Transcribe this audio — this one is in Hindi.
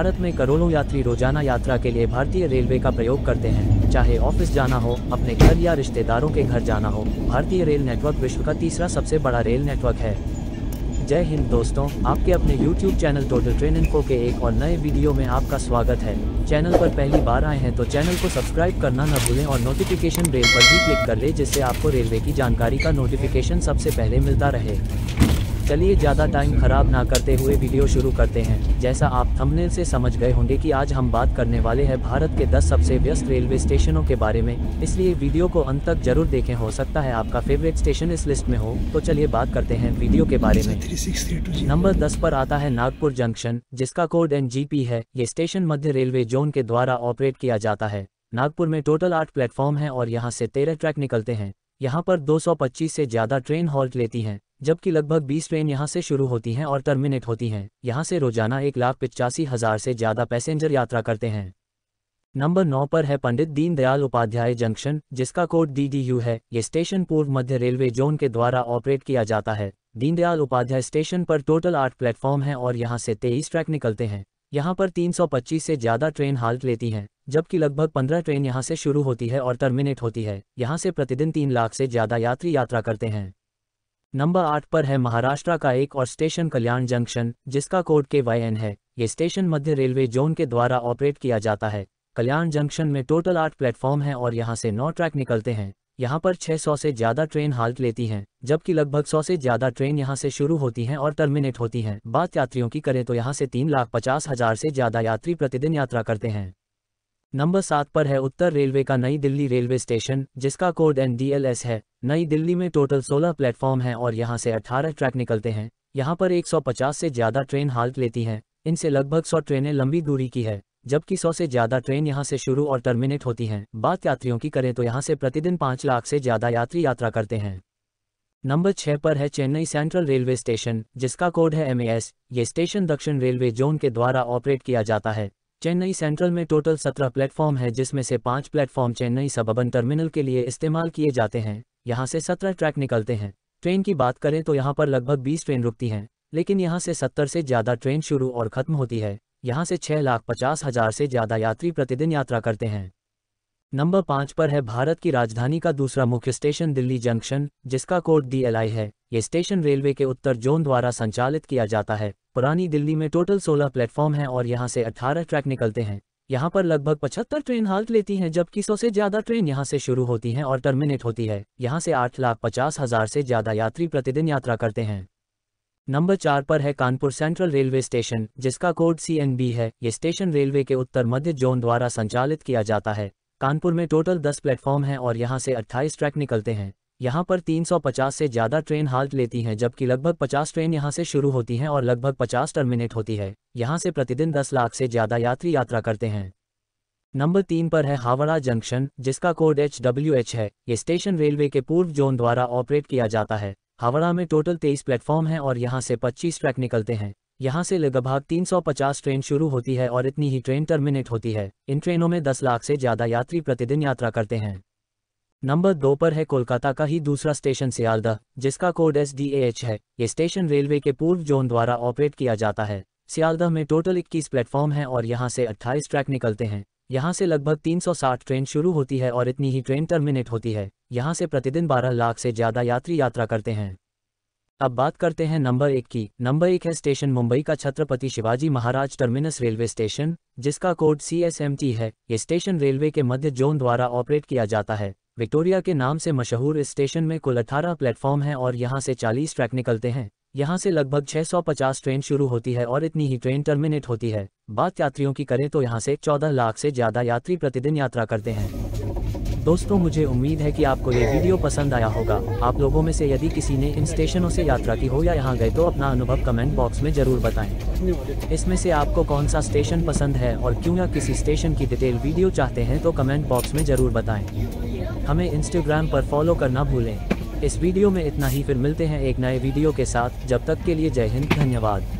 भारत में करोड़ों यात्री रोजाना यात्रा के लिए भारतीय रेलवे का प्रयोग करते हैं चाहे ऑफिस जाना हो अपने घर या रिश्तेदारों के घर जाना हो भारतीय रेल नेटवर्क विश्व का तीसरा सबसे बड़ा रेल नेटवर्क है जय हिंद दोस्तों आपके अपने YouTube चैनल टोटल ट्रेन इनको के एक और नए वीडियो में आपका स्वागत है चैनल पर पहली बार आए हैं तो चैनल को सब्सक्राइब करना न भूलें और नोटिफिकेशन बेल पर भी क्लिक कर लें जिससे आपको रेलवे की जानकारी का नोटिफिकेशन सबसे पहले मिलता रहे चलिए ज़्यादा टाइम खराब ना करते हुए वीडियो शुरू करते हैं जैसा आप थंबनेल से समझ गए होंगे कि आज हम बात करने वाले हैं भारत के 10 सबसे व्यस्त रेलवे स्टेशनों के बारे में इसलिए वीडियो को अंत तक जरूर देखें हो सकता है आपका फेवरेट स्टेशन इस लिस्ट में हो तो चलिए बात करते हैं वीडियो के बारे में नंबर दस पर आता है नागपुर जंक्शन जिसका कोड एन है ये स्टेशन मध्य रेलवे जोन के द्वारा ऑपरेट किया जाता है नागपुर में टोटल आठ प्लेटफॉर्म है और यहाँ से तेरह ट्रैक निकलते हैं यहाँ पर 225 से ज़्यादा ट्रेन हॉल्ट लेती हैं जबकि लगभग 20 ट्रेन यहाँ से शुरू होती हैं और टर्मिनेट होती हैं यहाँ से रोजाना एक लाख पिचासी हज़ार से ज़्यादा पैसेंजर यात्रा करते हैं नंबर नौ पर है पंडित दीनदयाल उपाध्याय जंक्शन जिसका कोड डीडीयू है ये स्टेशन पूर्व मध्य रेलवे जोन के द्वारा ऑपरेट किया जाता है दीनदयाल उपाध्याय स्टेशन पर टोटल आठ प्लेटफॉर्म है और यहाँ से तेईस ट्रैक निकलते हैं यहाँ पर 325 से ज़्यादा ट्रेन हाल्ट लेती हैं जबकि लगभग पंद्रह ट्रेन यहाँ से शुरू होती है और टर्मिनेट होती है यहाँ से प्रतिदिन तीन लाख से ज़्यादा यात्री यात्रा करते हैं नंबर आठ पर है महाराष्ट्र का एक और स्टेशन कल्याण जंक्शन जिसका कोड के वाई है ये स्टेशन मध्य रेलवे जोन के द्वारा ऑपरेट किया जाता है कल्याण जंक्शन में टोटल आठ प्लेटफॉर्म हैं और यहाँ से नौ ट्रैक निकलते हैं यहाँ पर 600 से ज़्यादा ट्रेन हाल्ट लेती हैं जबकि लगभग 100 से ज़्यादा ट्रेन यहाँ से शुरू होती हैं और टर्मिनेट होती हैं बात यात्रियों की करें तो यहाँ से तीन लाख पचास हज़ार से ज़्यादा यात्री प्रतिदिन यात्रा करते हैं नंबर सात पर है उत्तर रेलवे का नई दिल्ली रेलवे स्टेशन जिसका कोड एन है नई दिल्ली में टोटल 16 प्लेटफॉर्म हैं और यहां से 18 ट्रैक निकलते हैं यहां पर 150 से ज़्यादा ट्रेन हाल्ट लेती हैं इनसे लगभग 100 ट्रेनें लंबी दूरी की है जबकि 100 से ज़्यादा ट्रेन यहां से शुरू और टर्मिनेट होती हैं बात यात्रियों की करें तो यहां से प्रतिदिन पाँच लाख से ज़्यादा यात्री यात्रा करते हैं नंबर छः पर है चेन्नई सेंट्रल रेलवे स्टेशन जिसका कोड है एम ये स्टेशन दक्षिण रेलवे जोन के द्वारा ऑपरेट किया जाता है चेन्नई सेंट्रल में टोटल सत्रह प्लेटफॉर्म है जिसमें से पांच प्लेटफॉर्म चेन्नई सब टर्मिनल के लिए इस्तेमाल किए जाते हैं यहाँ से सत्रह ट्रैक निकलते हैं ट्रेन की बात करें तो यहाँ पर लगभग बीस ट्रेन रुकती हैं लेकिन यहाँ से सत्तर से ज़्यादा ट्रेन शुरू और ख़त्म होती है यहाँ से छह लाख पचास हज़ार से ज़्यादा यात्री प्रतिदिन यात्रा करते हैं नंबर पाँच पर है भारत की राजधानी का दूसरा मुख्य स्टेशन दिल्ली जंक्शन जिसका कोड डीएलआई है ये स्टेशन रेलवे के उत्तर जोन द्वारा संचालित किया जाता है पुरानी दिल्ली में टोटल 16 प्लेटफॉर्म हैं और यहाँ से 18 ट्रैक निकलते हैं यहाँ पर लगभग 75 ट्रेन हाल्ट लेती हैं जबकि सौ से ज्यादा ट्रेन यहाँ से शुरू होती हैं और टर्मिनेट होती है यहाँ से आठ लाख पचास हजार से ज्यादा यात्री प्रतिदिन यात्रा करते हैं नंबर चार पर है कानपुर सेंट्रल रेलवे स्टेशन जिसका कोड सी है ये स्टेशन रेलवे के उत्तर मध्य जोन द्वारा संचालित किया जाता है कानपुर में टोटल 10 प्लेटफॉर्म हैं और यहां से 28 ट्रैक निकलते हैं यहां पर 350 से ज़्यादा ट्रेन हाल्ट लेती हैं जबकि लगभग 50 ट्रेन यहां से शुरू होती हैं और लगभग 50 टर्मिनेट होती है यहां से प्रतिदिन 10 लाख से ज़्यादा यात्री यात्रा करते हैं नंबर तीन पर है हावड़ा जंक्शन जिसका कोड एच डब्ल्यू एच है ये स्टेशन रेलवे के पूर्व जोन द्वारा ऑपरेट किया जाता है हावड़ा में टोटल तेईस प्लेटफॉर्म है और यहाँ से पच्चीस ट्रैक निकलते हैं यहाँ से लगभग 350 ट्रेन शुरू होती है और इतनी ही ट्रेन टर्मिनेट होती है इन ट्रेनों में 10 लाख से ज़्यादा यात्री प्रतिदिन यात्रा करते हैं नंबर दो पर है कोलकाता का ही दूसरा स्टेशन सियालदह जिसका कोड एस है ये स्टेशन रेलवे के पूर्व जोन द्वारा ऑपरेट किया जाता है सियालदह में टोटल इक्कीस प्लेटफॉर्म है और यहाँ से अट्ठाईस ट्रैक निकलते हैं यहाँ से लगभग 360 ट्रेन शुरू होती है और इतनी ही ट्रेन टर्मिनेट होती है यहाँ से प्रतिदिन 12 लाख से ज़्यादा यात्री यात्रा करते हैं अब बात करते हैं नंबर एक की नंबर एक है स्टेशन मुंबई का Chhatrapati Shivaji Maharaj terminus railway station जिसका कोड सी है ये स्टेशन रेलवे के मध्य जोन द्वारा ऑपरेट किया जाता है विक्टोरिया के नाम से मशहूर इस स्टेशन में कुल अठारह प्लेटफॉर्म है और यहाँ से 40 ट्रैक निकलते हैं यहाँ से लगभग 650 ट्रेन शुरू होती है और इतनी ही ट्रेन टर्मिनेट होती है बात यात्रियों की करें तो यहाँ से 14 लाख से ज़्यादा यात्री प्रतिदिन यात्रा करते हैं दोस्तों मुझे उम्मीद है कि आपको ये वीडियो पसंद आया होगा आप लोगों में से यदि किसी ने इन स्टेशनों से यात्रा की हो या यहाँ गए तो अपना अनुभव कमेंट बॉक्स में जरूर बताएं इसमें से आपको कौन सा स्टेशन पसंद है और क्यों या किसी स्टेशन की डिटेल वीडियो चाहते हैं तो कमेंट बॉक्स में जरूर बताएं हमें इंस्टाग्राम पर फॉलो करना भूलें इस वीडियो में इतना ही फिर मिलते हैं एक नए वीडियो के साथ जब तक के लिए जय हिंद धन्यवाद